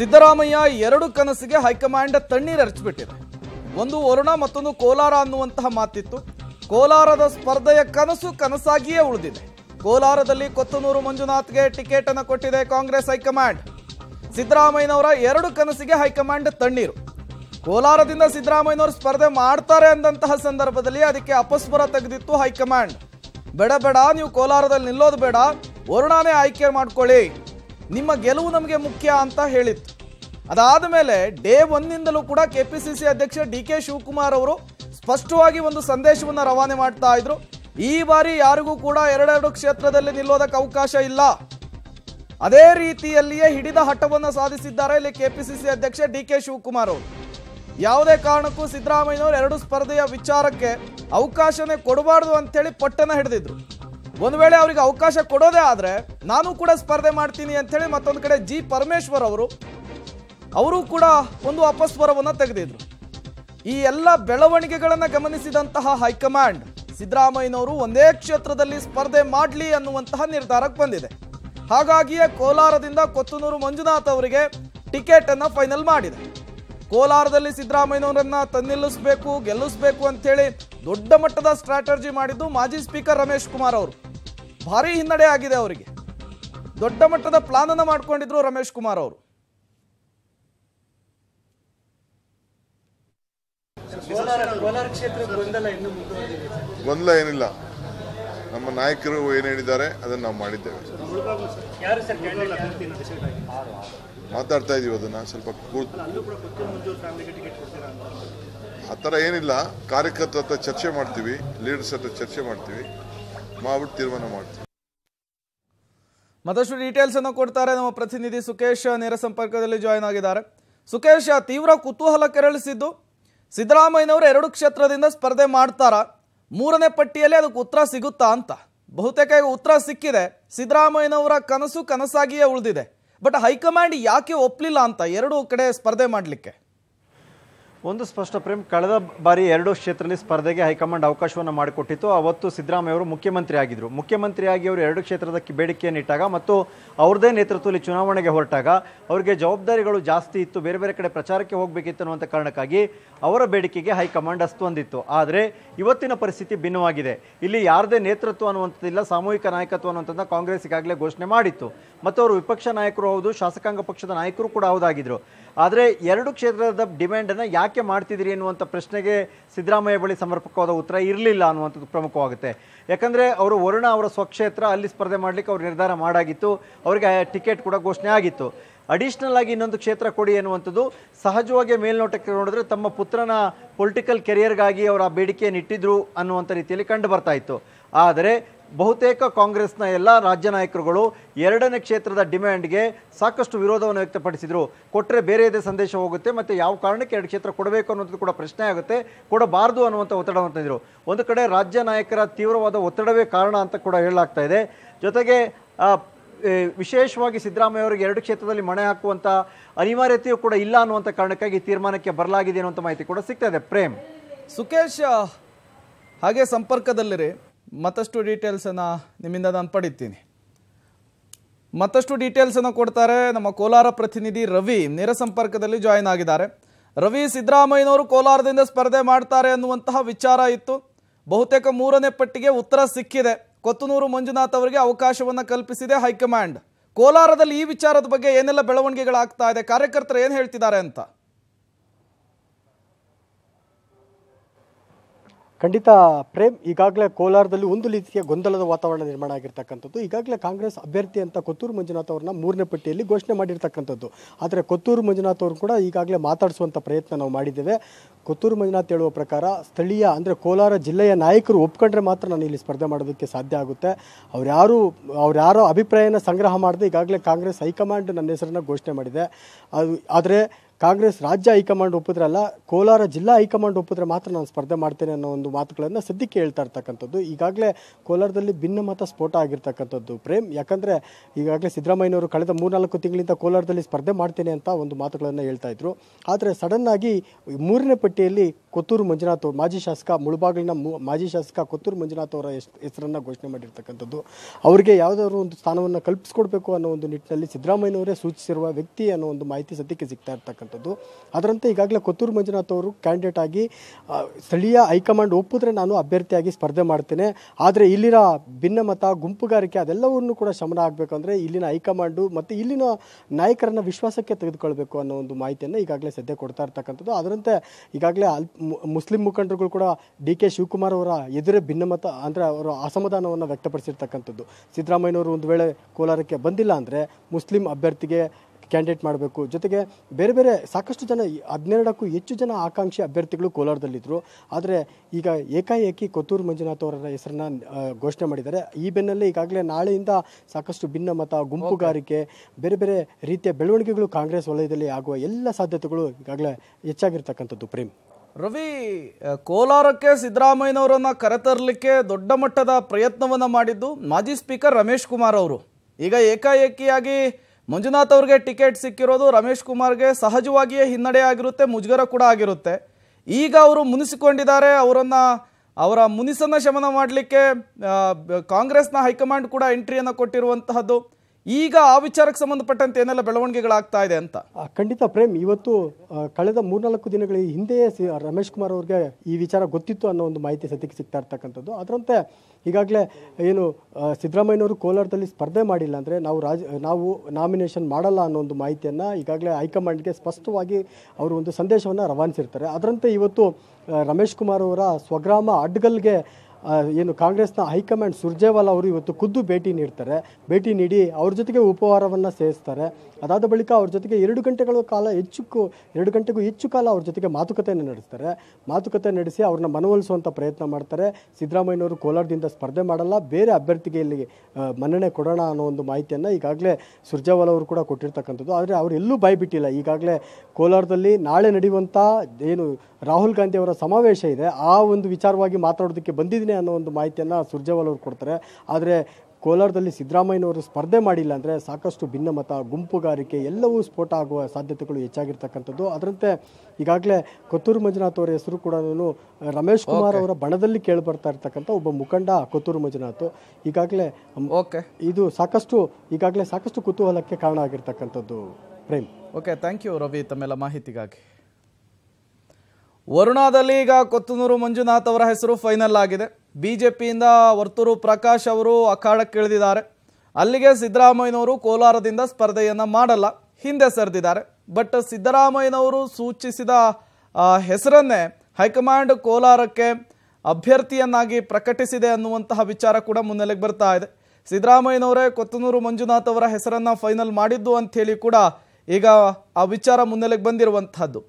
ಸಿದ್ದರಾಮಯ್ಯ ಎರಡು ಕನಸಿಗೆ ಹೈಕಮಾಂಡ್ ತಣ್ಣೀರು ಹರಿಚಿಬಿಟ್ಟಿದೆ ಒಂದು ವರುಣ ಮತ್ತೊಂದು ಕೋಲಾರ ಅನ್ನುವಂತಹ ಮಾತಿತ್ತು ಕೋಲಾರದ ಸ್ಪರ್ಧೆಯ ಕನಸು ಕನಸಾಗಿಯೇ ಉಳಿದಿದೆ ಕೋಲಾರದಲ್ಲಿ ಕೊತ್ತನೂರು ಮಂಜುನಾಥ್ಗೆ ಟಿಕೆಟ್ ಅನ್ನು ಕೊಟ್ಟಿದೆ ಕಾಂಗ್ರೆಸ್ ಹೈಕಮಾಂಡ್ ಸಿದ್ದರಾಮಯ್ಯನವರ ಎರಡು ಕನಸಿಗೆ ಹೈಕಮಾಂಡ್ ತಣ್ಣೀರು ಕೋಲಾರದಿಂದ ಸಿದ್ದರಾಮಯ್ಯನವರು ಸ್ಪರ್ಧೆ ಮಾಡ್ತಾರೆ ಅಂದಂತಹ ಸಂದರ್ಭದಲ್ಲಿ ಅದಕ್ಕೆ ಅಪಸ್ವರ ತೆಗೆದಿತ್ತು ಹೈಕಮಾಂಡ್ ಬೇಡ ಬೇಡ ನೀವು ಕೋಲಾರದಲ್ಲಿ ನಿಲ್ಲೋದು ಬೇಡ ವರುಣಾನೇ ಆಯ್ಕೆ ಮಾಡ್ಕೊಳ್ಳಿ ನಿಮ್ಮ ಗೆಲುವು ನಮಗೆ ಮುಖ್ಯ ಅಂತ ಹೇಳಿತ್ತು ಅದಾದ ಮೇಲೆ ಡೇ ಒನ್ನಿಂದಲೂ ಕೂಡ ಕೆ ಪಿ ಸಿ ಸಿ ಅಧ್ಯಕ್ಷ ಡಿ ಕೆ ಶಿವಕುಮಾರ್ ಅವರು ಸ್ಪಷ್ಟವಾಗಿ ಒಂದು ಸಂದೇಶವನ್ನು ರವಾನೆ ಮಾಡ್ತಾ ಇದ್ರು ಈ ಬಾರಿ ಯಾರಿಗೂ ಕೂಡ ಎರಡೆರಡು ಕ್ಷೇತ್ರದಲ್ಲಿ ನಿಲ್ಲೋದಕ್ಕೆ ಅವಕಾಶ ಇಲ್ಲ ಅದೇ ರೀತಿಯಲ್ಲಿಯೇ ಹಿಡಿದ ಹಠವನ್ನು ಸಾಧಿಸಿದ್ದಾರೆ ಇಲ್ಲಿ ಕೆ ಪಿ ಸಿ ಸಿ ಅಧ್ಯಕ್ಷ ಡಿ ಕೆ ಶಿವಕುಮಾರ್ ಅವರು ಯಾವುದೇ ಕಾರಣಕ್ಕೂ ಸಿದ್ದರಾಮಯ್ಯವರು ಎರಡು ಸ್ಪರ್ಧೆಯ ವಿಚಾರಕ್ಕೆ ಅವಕಾಶನೇ ಕೊಡಬಾರ್ದು ಅಂತೇಳಿ ಪಟ್ಟನ ಹಿಡಿದಿದ್ರು ಒಂದು ವೇಳೆ ಅವರಿಗೆ ಅವಕಾಶ ಕೊಡೋದೇ ಆದರೆ ನಾನು ಕೂಡ ಸ್ಪರ್ಧೆ ಮಾಡ್ತೀನಿ ಅಂಥೇಳಿ ಮತ್ತೊಂದು ಕಡೆ ಜಿ ಪರಮೇಶ್ವರ್ ಅವರು ಅವರು ಕೂಡ ಒಂದು ಅಪಸ್ವರವನ್ನು ತೆಗೆದಿದ್ರು ಈ ಎಲ್ಲ ಬೆಳವಣಿಗೆಗಳನ್ನು ಗಮನಿಸಿದಂತಹ ಹೈಕಮಾಂಡ್ ಸಿದ್ದರಾಮಯ್ಯನವರು ಒಂದೇ ಕ್ಷೇತ್ರದಲ್ಲಿ ಸ್ಪರ್ಧೆ ಮಾಡಲಿ ಅನ್ನುವಂತಹ ನಿರ್ಧಾರಕ್ಕೆ ಬಂದಿದೆ ಹಾಗಾಗಿಯೇ ಕೋಲಾರದಿಂದ ಕೊತ್ತನೂರು ಮಂಜುನಾಥ್ ಅವರಿಗೆ ಟಿಕೆಟನ್ನು ಫೈನಲ್ ಮಾಡಿದೆ ಕೋಲಾರದಲ್ಲಿ ಸಿದ್ದರಾಮಯ್ಯನವರನ್ನ ತನ್ನಿಲ್ಲಿಸಬೇಕು ಗೆಲ್ಲಿಸಬೇಕು ಅಂತೇಳಿ ದೊಡ್ಡ ಮಟ್ಟದ ಸ್ಟ್ರಾಟಜಿ ಮಾಡಿದ್ದು ಮಾಜಿ ಸ್ಪೀಕರ್ ರಮೇಶ್ ಕುಮಾರ್ ಅವರು ಭಾರಿ ಹಿನ್ನಡೆ ಆಗಿದೆ ಅವರಿಗೆ ದೊಡ್ಡ ಮಟ್ಟದ ಪ್ಲಾನ್ ಅನ್ನ ಮಾಡ್ಕೊಂಡಿದ್ರು ರಮೇಶ್ ಕುಮಾರ್ ಅವರು ಗೊಂದಲ ಏನಿಲ್ಲ ನಮ್ಮ ನಾಯಕರು ಏನ್ ಹೇಳಿದ್ದಾರೆ ಅದನ್ನ ನಾವು ಮಾಡಿದ್ದೇವೆ ಮಾತಾಡ್ತಾ ಇದೀವಿ ಅದನ್ನ ಸ್ವಲ್ಪ ಆ ಥರ ಏನಿಲ್ಲ ಕಾರ್ಯಕರ್ತರ ಹತ್ರ ಚರ್ಚೆ ಮಾಡ್ತೀವಿ ಲೀಡರ್ಸ್ ಹತ್ರ ಚರ್ಚೆ ಮಾಡ್ತೀವಿ ಮಾಡ್ಬಿಟ್ಟು ತೀರ್ಮಾನ ಮಾಡ್ತೀವಿ ಮತ್ತಷ್ಟು ಡೀಟೇಲ್ಸ್ ಅನ್ನು ಕೊಡ್ತಾರೆ ನಮ್ಮ ಪ್ರತಿನಿಧಿ ಸುಖೇಶ್ ನೇರ ಸಂಪರ್ಕದಲ್ಲಿ ಜಾಯಿನ್ ಆಗಿದ್ದಾರೆ ಸುಖೇಶ್ ತೀವ್ರ ಕುತೂಹಲ ಕೆರಳಿಸಿದ್ದು ಸಿದ್ದರಾಮಯ್ಯನವರು ಎರಡು ಕ್ಷೇತ್ರದಿಂದ ಸ್ಪರ್ಧೆ ಮಾಡ್ತಾರಾ ಮೂರನೇ ಪಟ್ಟಿಯಲ್ಲಿ ಅದಕ್ಕೆ ಉತ್ತರ ಸಿಗುತ್ತಾ ಅಂತ ಬಹುತೇಕ ಉತ್ತರ ಸಿಕ್ಕಿದೆ ಸಿದ್ದರಾಮಯ್ಯನವರ ಕನಸು ಕನಸಾಗಿಯೇ ಉಳಿದಿದೆ ಬಟ್ ಹೈಕಮಾಂಡ್ ಯಾಕೆ ಒಪ್ಪಲಿಲ್ಲ ಅಂತ ಎರಡು ಕಡೆ ಸ್ಪರ್ಧೆ ಮಾಡಲಿಕ್ಕೆ ಒಂದು ಸ್ಪಷ್ಟ ಪ್ರೇಮ್ ಕಳೆದ ಬಾರಿ ಎರಡೂ ಕ್ಷೇತ್ರದಲ್ಲಿ ಸ್ಪರ್ಧೆಗೆ ಹೈಕಮಾಂಡ್ ಅವಕಾಶವನ್ನು ಮಾಡಿಕೊಟ್ಟಿತ್ತು ಅವತ್ತು ಸಿದ್ದರಾಮಯ್ಯ ಅವರು ಮುಖ್ಯಮಂತ್ರಿ ಆಗಿದ್ದರು ಮುಖ್ಯಮಂತ್ರಿಯಾಗಿ ಅವರು ಎರಡು ಕ್ಷೇತ್ರದ ಬೇಡಿಕೆಯನ್ನು ಇಟ್ಟಾಗ ಮತ್ತು ಅವ್ರದೇ ನೇತೃತ್ವದಲ್ಲಿ ಚುನಾವಣೆಗೆ ಹೊರಟಾಗ ಅವರಿಗೆ ಜವಾಬ್ದಾರಿಗಳು ಜಾಸ್ತಿ ಇತ್ತು ಬೇರೆ ಬೇರೆ ಕಡೆ ಪ್ರಚಾರಕ್ಕೆ ಹೋಗಬೇಕಿತ್ತು ಅನ್ನುವಂಥ ಕಾರಣಕ್ಕಾಗಿ ಅವರ ಬೇಡಿಕೆಗೆ ಹೈಕಮಾಂಡ್ ಅಸ್ತು ಹೊಂದಿತ್ತು ಆದರೆ ಇವತ್ತಿನ ಪರಿಸ್ಥಿತಿ ಭಿನ್ನವಾಗಿದೆ ಇಲ್ಲಿ ಯಾರದೇ ನೇತೃತ್ವ ಅನ್ನುವಂಥದ್ದಿಲ್ಲ ಸಾಮೂಹಿಕ ನಾಯಕತ್ವ ಅನ್ನುವಂಥದ್ದು ಕಾಂಗ್ರೆಸ್ ಈಗಾಗಲೇ ಘೋಷಣೆ ಮಾಡಿತ್ತು ಮತ್ತು ಅವರು ವಿಪಕ್ಷ ನಾಯಕರು ಹೌದು ಶಾಸಕಾಂಗ ಪಕ್ಷದ ನಾಯಕರು ಕೂಡ ಹೌದಾಗಿದ್ದರು ಆದರೆ ಎರಡು ಕ್ಷೇತ್ರದ ಡಿಮ್ಯಾಂಡನ್ನು ಯಾಕೆ ಮಾಡ್ತಿದ್ದೀರಿ ಅನ್ನುವಂಥ ಪ್ರಶ್ನೆಗೆ ಸಿದ್ದರಾಮಯ್ಯ ಬಳಿ ಸಮರ್ಪಕವಾದ ಉತ್ತರ ಇರಲಿಲ್ಲ ಅನ್ನುವಂಥದ್ದು ಪ್ರಮುಖವಾಗುತ್ತೆ ಯಾಕಂದರೆ ಅವರು ವರುಣ ಅವರ ಸ್ವಕ್ಷೇತ್ರ ಅಲ್ಲಿ ಸ್ಪರ್ಧೆ ಮಾಡಲಿಕ್ಕೆ ಅವರು ನಿರ್ಧಾರ ಮಾಡಾಗಿತ್ತು ಅವರಿಗೆ ಟಿಕೆಟ್ ಕೂಡ ಘೋಷಣೆ ಆಗಿತ್ತು ಅಡಿಷ್ನಲ್ ಆಗಿ ಇನ್ನೊಂದು ಕ್ಷೇತ್ರ ಕೊಡಿ ಅನ್ನುವಂಥದ್ದು ಸಹಜವಾಗಿ ಮೇಲ್ನೋಟಕ್ಕೆ ನೋಡಿದ್ರೆ ತಮ್ಮ ಪುತ್ರನ ಪೊಲಿಟಿಕಲ್ ಕೆರಿಯರ್ಗಾಗಿ ಆ ಬೇಡಿಕೆಯನ್ನು ಇಟ್ಟಿದ್ರು ಅನ್ನುವಂಥ ರೀತಿಯಲ್ಲಿ ಕಂಡು ಬರ್ತಾ ಇತ್ತು ಆದರೆ ಬಹುತೇಕ ಕಾಂಗ್ರೆಸ್ನ ಎಲ್ಲ ರಾಜ್ಯ ನಾಯಕರುಗಳು ಎರಡನೇ ಕ್ಷೇತ್ರದ ಡಿಮ್ಯಾಂಡ್ಗೆ ಸಾಕಷ್ಟು ವಿರೋಧವನ್ನು ವ್ಯಕ್ತಪಡಿಸಿದರು ಕೊಟ್ಟರೆ ಬೇರೆಯದೇ ಸಂದೇಶ ಹೋಗುತ್ತೆ ಮತ್ತು ಯಾವ ಕಾರಣಕ್ಕೆ ಎರಡು ಕ್ಷೇತ್ರ ಕೊಡಬೇಕು ಅನ್ನೋದು ಕೂಡ ಪ್ರಶ್ನೆ ಆಗುತ್ತೆ ಕೊಡಬಾರದು ಅನ್ನುವಂಥ ಒತ್ತಡವನ್ನು ತಂದಿದ್ರು ಒಂದು ಕಡೆ ರಾಜ್ಯ ನಾಯಕರ ತೀವ್ರವಾದ ಒತ್ತಡವೇ ಕಾರಣ ಅಂತ ಕೂಡ ಹೇಳಲಾಗ್ತಾ ಇದೆ ಜೊತೆಗೆ ವಿಶೇಷವಾಗಿ ಸಿದ್ದರಾಮಯ್ಯ ಅವರಿಗೆ ಎರಡು ಕ್ಷೇತ್ರದಲ್ಲಿ ಮಣೆ ಹಾಕುವಂಥ ಅನಿವಾರ್ಯತೆಯೂ ಕೂಡ ಇಲ್ಲ ಅನ್ನುವಂಥ ಕಾರಣಕ್ಕಾಗಿ ತೀರ್ಮಾನಕ್ಕೆ ಬರಲಾಗಿದೆ ಅನ್ನುವಂಥ ಮಾಹಿತಿ ಕೂಡ ಸಿಗ್ತಾ ಇದೆ ಪ್ರೇಮ್ ಸುಖೇಶ್ ಹಾಗೆ ಸಂಪರ್ಕದಲ್ಲಿ ಮತ್ತಷ್ಟು ಡೀಟೇಲ್ಸನ್ನು ನಿಮ್ಮಿಂದ ನಾನು ಪಡಿತೀನಿ ಮತ್ತಷ್ಟು ಡೀಟೇಲ್ಸನ್ನು ಕೊಡ್ತಾರೆ ನಮ್ಮ ಕೋಲಾರ ಪ್ರತಿನಿಧಿ ರವಿ ನೇರ ಸಂಪರ್ಕದಲ್ಲಿ ಜಾಯಿನ್ ಆಗಿದ್ದಾರೆ ರವಿ ಸಿದ್ದರಾಮಯ್ಯನವರು ಕೋಲಾರದಿಂದ ಸ್ಪರ್ಧೆ ಮಾಡ್ತಾರೆ ಅನ್ನುವಂತಹ ವಿಚಾರ ಇತ್ತು ಬಹುತೇಕ ಮೂರನೇ ಪಟ್ಟಿಗೆ ಉತ್ತರ ಸಿಕ್ಕಿದೆ ಕೊತ್ತನೂರು ಮಂಜುನಾಥ್ ಅವರಿಗೆ ಅವಕಾಶವನ್ನು ಕಲ್ಪಿಸಿದೆ ಹೈಕಮಾಂಡ್ ಕೋಲಾರದಲ್ಲಿ ಈ ವಿಚಾರದ ಬಗ್ಗೆ ಏನೆಲ್ಲ ಬೆಳವಣಿಗೆಗಳಾಗ್ತಾ ಇದೆ ಕಾರ್ಯಕರ್ತರು ಏನು ಹೇಳ್ತಿದ್ದಾರೆ ಅಂತ ಖಂಡಿತ ಪ್ರೇಮ್ ಈಗಾಗಲೇ ಕೋಲಾರದಲ್ಲಿ ಒಂದು ರೀತಿಯ ಗೊಂದಲದ ವಾತಾವರಣ ನಿರ್ಮಾಣ ಆಗಿರ್ತಕ್ಕಂಥದ್ದು ಈಗಾಗಲೇ ಕಾಂಗ್ರೆಸ್ ಅಭ್ಯರ್ಥಿ ಅಂತ ಕೊತ್ತೂರು ಮಂಜುನಾಥ್ ಅವ್ರನ್ನ ಮೂರನೇ ಪಟ್ಟಿಯಲ್ಲಿ ಘೋಷಣೆ ಮಾಡಿರ್ತಕ್ಕಂಥದ್ದು ಆದರೆ ಕೊತ್ತೂರು ಮಂಜುನಾಥ್ ಅವರು ಕೂಡ ಈಗಾಗಲೇ ಮಾತಾಡಿಸುವಂಥ ಪ್ರಯತ್ನ ನಾವು ಮಾಡಿದ್ದೇವೆ ಕೊತ್ತೂರು ಮಂಜುನಾಥ್ ಹೇಳುವ ಪ್ರಕಾರ ಸ್ಥಳೀಯ ಅಂದರೆ ಕೋಲಾರ ಜಿಲ್ಲೆಯ ನಾಯಕರು ಒಪ್ಕೊಂಡ್ರೆ ಮಾತ್ರ ನಾನು ಇಲ್ಲಿ ಸ್ಪರ್ಧೆ ಮಾಡೋದಕ್ಕೆ ಸಾಧ್ಯ ಆಗುತ್ತೆ ಅವರ್ಯಾರು ಯಾರು ಅಭಿಪ್ರಾಯನ ಸಂಗ್ರಹ ಮಾಡಿದೆ ಈಗಾಗಲೇ ಕಾಂಗ್ರೆಸ್ ಹೈಕಮಾಂಡ್ ನನ್ನ ಹೆಸರನ್ನು ಘೋಷಣೆ ಮಾಡಿದೆ ಅದು ಆದರೆ ಕಾಂಗ್ರೆಸ್ ರಾಜ್ಯ ಹೈಕಮಾಂಡ್ ಒಪ್ಪಿದ್ರಲ್ಲ ಕೋಲಾರ ಜಿಲ್ಲಾ ಹೈಕಮಾಂಡ್ ಒಪ್ಪಿದ್ರೆ ಮಾತ್ರ ನಾನು ಸ್ಪರ್ಧೆ ಮಾಡ್ತೇನೆ ಅನ್ನೋ ಒಂದು ಮಾತುಗಳನ್ನು ಸದ್ಯಕ್ಕೆ ಹೇಳ್ತಾ ಇರ್ತಕ್ಕಂಥದ್ದು ಈಗಾಗಲೇ ಕೋಲಾರದಲ್ಲಿ ಭಿನ್ನಮತ ಸ್ಫೋಟ ಆಗಿರ್ತಕ್ಕಂಥದ್ದು ಪ್ರೇಮ್ ಯಾಕಂದರೆ ಈಗಾಗಲೇ ಸಿದ್ದರಾಮಯ್ಯನವರು ಕಳೆದ ಮೂರ್ನಾಲ್ಕು ತಿಂಗಳಿಂದ ಕೋಲಾರದಲ್ಲಿ ಸ್ಪರ್ಧೆ ಮಾಡ್ತೇನೆ ಅಂತ ಒಂದು ಮಾತುಗಳನ್ನು ಹೇಳ್ತಾ ಇದ್ರು ಆದರೆ ಸಡನ್ನಾಗಿ ಮೂರನೇ ಪಟ್ಟಿಯಲ್ಲಿ ಕೊತ್ತೂರು ಮಂಜುನಾಥ್ ಅವರು ಮಾಜಿ ಶಾಸಕ ಮುಳುಬಾಗಿಲಿನ ಮಾಜಿ ಶಾಸಕ ಕೊತ್ತೂರು ಮಂಜುನಾಥ್ ಅವರ ಹೆಸರನ್ನು ಘೋಷಣೆ ಮಾಡಿರ್ತಕ್ಕಂಥದ್ದು ಅವರಿಗೆ ಯಾವುದಾದ್ರು ಒಂದು ಸ್ಥಾನವನ್ನು ಕಲ್ಪಿಸ್ಕೊಡ್ಬೇಕು ಅನ್ನೋ ಒಂದು ನಿಟ್ಟಿನಲ್ಲಿ ಸಿದ್ದರಾಮಯ್ಯನವರೇ ಸೂಚಿಸಿರುವ ವ್ಯಕ್ತಿ ಅನ್ನೋ ಒಂದು ಮಾಹಿತಿ ಸದ್ಯಕ್ಕೆ ಸಿಗ್ತಾ ಇರ್ತಕ್ಕಂಥದ್ದು ಅದರಂತೆ ಈಗಾಗಲೇ ಕೊತ್ತೂರು ಮಂಜುನಾಥ್ ಅವರು ಕ್ಯಾಂಡಿಡೇಟ್ ಆಗಿ ಸ್ಥಳೀಯ ಹೈಕಮಾಂಡ್ ಒಪ್ಪಿದ್ರೆ ನಾನು ಅಭ್ಯರ್ಥಿಯಾಗಿ ಸ್ಪರ್ಧೆ ಮಾಡ್ತೇನೆ ಆದರೆ ಇಲ್ಲಿನ ಭಿನ್ನಮತ ಗುಂಪುಗಾರಿಕೆ ಅದೆಲ್ಲವನ್ನು ಕೂಡ ಶಮನ ಆಗಬೇಕಂದ್ರೆ ಇಲ್ಲಿನ ಹೈಕಮಾಂಡು ಮತ್ತು ಇಲ್ಲಿನ ನಾಯಕರನ್ನು ವಿಶ್ವಾಸಕ್ಕೆ ತೆಗೆದುಕೊಳ್ಬೇಕು ಅನ್ನೋ ಒಂದು ಮಾಹಿತಿಯನ್ನು ಈಗಾಗಲೇ ಸದ್ಯ ಕೊಡ್ತಾ ಇರ್ತಕ್ಕಂಥದ್ದು ಅದರಂತೆ ಈಗಾಗಲೇ ಅಲ್ಪ ಮುಸ್ಲಿಂ ಮುಖಂಡರುಗಳು ಕೂಡ ಡಿ ಕೆ ಶಿವಕುಮಾರ್ ಅವರ ಎದುರೇ ಭಿನ್ನಮತ ಅಂದರೆ ಅವರ ಅಸಮಾಧಾನವನ್ನು ವ್ಯಕ್ತಪಡಿಸಿರ್ತಕ್ಕಂಥದ್ದು ಸಿದ್ದರಾಮಯ್ಯವರು ಒಂದು ವೇಳೆ ಕೋಲಾರಕ್ಕೆ ಬಂದಿಲ್ಲ ಅಂದರೆ ಮುಸ್ಲಿಂ ಅಭ್ಯರ್ಥಿಗೆ ಕ್ಯಾಂಡಿಡೇಟ್ ಮಾಡಬೇಕು ಜೊತೆಗೆ ಬೇರೆ ಬೇರೆ ಸಾಕಷ್ಟು ಜನ ಹದಿನೆರಡಕ್ಕೂ ಹೆಚ್ಚು ಜನ ಆಕಾಂಕ್ಷಿ ಅಭ್ಯರ್ಥಿಗಳು ಕೋಲಾರದಲ್ಲಿದ್ದರು ಆದರೆ ಈಗ ಏಕಾಏಕಿ ಕೊತ್ತೂರು ಮಂಜುನಾಥ್ ಅವರ ಹೆಸರನ್ನ ಘೋಷಣೆ ಮಾಡಿದ್ದಾರೆ ಈ ಬೆನ್ನಲ್ಲೇ ಈಗಾಗಲೇ ನಾಳೆಯಿಂದ ಸಾಕಷ್ಟು ಭಿನ್ನಮತ ಗುಂಪುಗಾರಿಕೆ ಬೇರೆ ಬೇರೆ ರೀತಿಯ ಬೆಳವಣಿಗೆಗಳು ಕಾಂಗ್ರೆಸ್ ವಲಯದಲ್ಲಿ ಆಗುವ ಎಲ್ಲ ಸಾಧ್ಯತೆಗಳು ಈಗಾಗಲೇ ಹೆಚ್ಚಾಗಿರ್ತಕ್ಕಂಥದ್ದು ಪ್ರೇಮ್ ರವಿ ಕೋಲಾರಕ್ಕೆ ಸಿದ್ದರಾಮಯ್ಯನವರನ್ನು ಕರೆತರಲಿಕ್ಕೆ ದೊಡ್ಡ ಮಟ್ಟದ ಪ್ರಯತ್ನವನ್ನು ಮಾಡಿದ್ದು ಮಾಜಿ ಸ್ಪೀಕರ್ ರಮೇಶ್ ಕುಮಾರ್ ಅವರು ಈಗ ಏಕಾಏಕಿಯಾಗಿ ಮಂಜುನಾಥ್ ಅವ್ರಿಗೆ ಟಿಕೆಟ್ ಸಿಕ್ಕಿರೋದು ರಮೇಶ್ ಕುಮಾರ್ಗೆ ಸಹಜವಾಗಿಯೇ ಹಿನ್ನಡೆ ಆಗಿರುತ್ತೆ ಮುಜುಗರ ಕೂಡ ಆಗಿರುತ್ತೆ ಈಗ ಅವರು ಮುನಿಸಿಕೊಂಡಿದ್ದಾರೆ ಅವರನ್ನು ಅವರ ಮುನಿಸನ್ನು ಶಮನ ಮಾಡಲಿಕ್ಕೆ ಕಾಂಗ್ರೆಸ್ನ ಹೈಕಮಾಂಡ್ ಕೂಡ ಎಂಟ್ರಿಯನ್ನು ಕೊಟ್ಟಿರುವಂತಹದ್ದು ಈಗ ಆ ವಿಚಾರಕ್ಕೆ ಸಂಬಂಧಪಟ್ಟಂತೆ ಏನೆಲ್ಲ ಬೆಳವಣಿಗೆಗಳಾಗ್ತಾ ಇದೆ ಅಂತ ಖಂಡಿತ ಪ್ರೇಮ್ ಇವತ್ತು ಕಳೆದ ಮೂರ್ನಾಲ್ಕು ದಿನಗಳ ಹಿಂದೆಯೇ ರಮೇಶ್ ಕುಮಾರ್ ಅವ್ರಿಗೆ ಈ ವಿಚಾರ ಗೊತ್ತಿತ್ತು ಅನ್ನೋ ಒಂದು ಮಾಹಿತಿ ಸದ್ಯಕ್ಕೆ ಸಿಗ್ತಾ ಇರ್ತಕ್ಕಂಥದ್ದು ಅದರಂತೆ ಈಗಾಗಲೇ ಏನು ಸಿದ್ದರಾಮಯ್ಯವರು ಕೋಲಾರದಲ್ಲಿ ಸ್ಪರ್ಧೆ ಮಾಡಿಲ್ಲ ಅಂದರೆ ನಾವು ರಾಜ ನಾವು ನಾಮಿನೇಷನ್ ಮಾಡಲ್ಲ ಅನ್ನೋ ಒಂದು ಮಾಹಿತಿಯನ್ನು ಈಗಾಗಲೇ ಹೈಕಮಾಂಡ್ಗೆ ಸ್ಪಷ್ಟವಾಗಿ ಅವರು ಒಂದು ಸಂದೇಶವನ್ನು ರವಾನಿಸಿರ್ತಾರೆ ಅದರಂತೆ ಇವತ್ತು ರಮೇಶ್ ಕುಮಾರ್ ಅವರ ಸ್ವಗ್ರಾಮ ಅಡ್ಗಲ್ಗೆ ಏನು ಕಾಂಗ್ರೆಸ್ನ ಹೈಕಮಾಂಡ್ ಸುರ್ಜೇವಾಲಾ ಅವರು ಇವತ್ತು ಖುದ್ದು ಭೇಟಿ ನೀಡ್ತಾರೆ ಭೇಟಿ ನೀಡಿ ಅವ್ರ ಜೊತೆಗೆ ಉಪಹಾರವನ್ನು ಸೇರಿಸ್ತಾರೆ ಅದಾದ ಬಳಿಕ ಅವ್ರ ಜೊತೆಗೆ ಎರಡು ಗಂಟೆಗಳ ಕಾಲ ಹೆಚ್ಚು ಎರಡು ಗಂಟೆಗೂ ಹೆಚ್ಚು ಕಾಲ ಅವ್ರ ಜೊತೆಗೆ ಮಾತುಕತೆಯನ್ನು ನಡೆಸ್ತಾರೆ ಮಾತುಕತೆ ನಡೆಸಿ ಅವ್ರನ್ನ ಮನವೊಲಿಸುವಂಥ ಪ್ರಯತ್ನ ಮಾಡ್ತಾರೆ ಸಿದ್ದರಾಮಯ್ಯವರು ಕೋಲಾರದಿಂದ ಸ್ಪರ್ಧೆ ಮಾಡಲ್ಲ ಬೇರೆ ಅಭ್ಯರ್ಥಿಗೆ ಇಲ್ಲಿ ಮನ್ನಣೆ ಕೊಡೋಣ ಅನ್ನೋ ಒಂದು ಮಾಹಿತಿಯನ್ನು ಈಗಾಗಲೇ ಸುರ್ಜೇವಾಲಾ ಅವರು ಕೂಡ ಕೊಟ್ಟಿರ್ತಕ್ಕಂಥದ್ದು ಆದರೆ ಎಲ್ಲೂ ಬಾಯ್ಬಿಟ್ಟಿಲ್ಲ ಈಗಾಗಲೇ ಕೋಲಾರದಲ್ಲಿ ನಾಳೆ ನಡೆಯುವಂಥ ಏನು ರಾಹುಲ್ ಗಾಂಧಿ ಅವರ ಸಮಾವೇಶ ಇದೆ ಆ ಒಂದು ವಿಚಾರವಾಗಿ ಮಾತಾಡೋದಕ್ಕೆ ಬಂದಿದ್ದೀನಿ ಅನ್ನೋ ಒಂದು ಮಾಹಿತಿಯನ್ನು ಸುರ್ಜೇವಾಲ್ ಅವರು ಕೊಡ್ತಾರೆ ಆದರೆ ಕೋಲಾರದಲ್ಲಿ ಸಿದ್ದರಾಮಯ್ಯನವರು ಸ್ಪರ್ಧೆ ಮಾಡಿಲ್ಲ ಅಂದರೆ ಸಾಕಷ್ಟು ಭಿನ್ನಮತ ಗುಂಪುಗಾರಿಕೆ ಎಲ್ಲವೂ ಸ್ಫೋಟ ಆಗುವ ಸಾಧ್ಯತೆಗಳು ಹೆಚ್ಚಾಗಿರ್ತಕ್ಕಂಥದ್ದು ಅದರಂತೆ ಈಗಾಗಲೇ ಕೊತ್ತೂರು ಮಂಜುನಾಥ್ ಅವರ ಹೆಸರು ಕೂಡ ರಮೇಶ್ ಕುಮಾರ್ ಅವರ ಬಣದಲ್ಲಿ ಕೇಳಿಬರ್ತಾ ಬರ್ತಾ ಇರ್ತಕ್ಕಂಥ ಒಬ್ಬ ಮುಖಂಡ ಕೊತ್ತೂರು ಮಂಜುನಾಥ್ ಈಗಾಗಲೇ ಇದು ಸಾಕಷ್ಟು ಈಗಾಗಲೇ ಸಾಕಷ್ಟು ಕುತೂಹಲಕ್ಕೆ ಕಾರಣ ಆಗಿರ್ತಕ್ಕಂಥದ್ದು Prem okay thank you Ravi ತಮ್ಮೆಲ್ಲ ಮಾಹಿತಿಗಾಗಿ ವರುಣಾದಲ್ಲಿ ಈಗ ಕೊತ್ತನೂರು ಮಂಜುನಾಥ್ ಅವರ ಹೆಸರು ಫೈನಲ್ ಆಗಿದೆ ಬಿ ಜೆ ಪಿಯಿಂದ ವರ್ತೂರು ಪ್ರಕಾಶ್ ಅವರು ಅಖಾಡಕ್ಕಿಳಿದಿದ್ದಾರೆ ಅಲ್ಲಿಗೆ ಸಿದ್ದರಾಮಯ್ಯನವರು ಕೋಲಾರದಿಂದ ಸ್ಪರ್ಧೆಯನ್ನು ಮಾಡಲ್ಲ ಹಿಂದೆ ಸರಿದಿದ್ದಾರೆ ಬಟ್ ಸಿದ್ದರಾಮಯ್ಯನವರು ಸೂಚಿಸಿದ ಹೆಸರನ್ನೇ ಹೈಕಮಾಂಡ್ ಕೋಲಾರಕ್ಕೆ ಅಭ್ಯರ್ಥಿಯನ್ನಾಗಿ ಪ್ರಕಟಿಸಿದೆ ಅನ್ನುವಂತಹ ವಿಚಾರ ಕೂಡ ಮುನ್ನೆಲೆಗೆ ಬರ್ತಾ ಇದೆ ಸಿದ್ದರಾಮಯ್ಯನವರೇ ಕೊತ್ತನೂರು ಮಂಜುನಾಥ್ ಅವರ ಹೆಸರನ್ನು ಫೈನಲ್ ಮಾಡಿದ್ದು ಅಂಥೇಳಿ ಕೂಡ ಈಗ ಆ ವಿಚಾರ ಮುನ್ನೆಲೆಗೆ ಬಂದಿರುವಂಥದ್ದು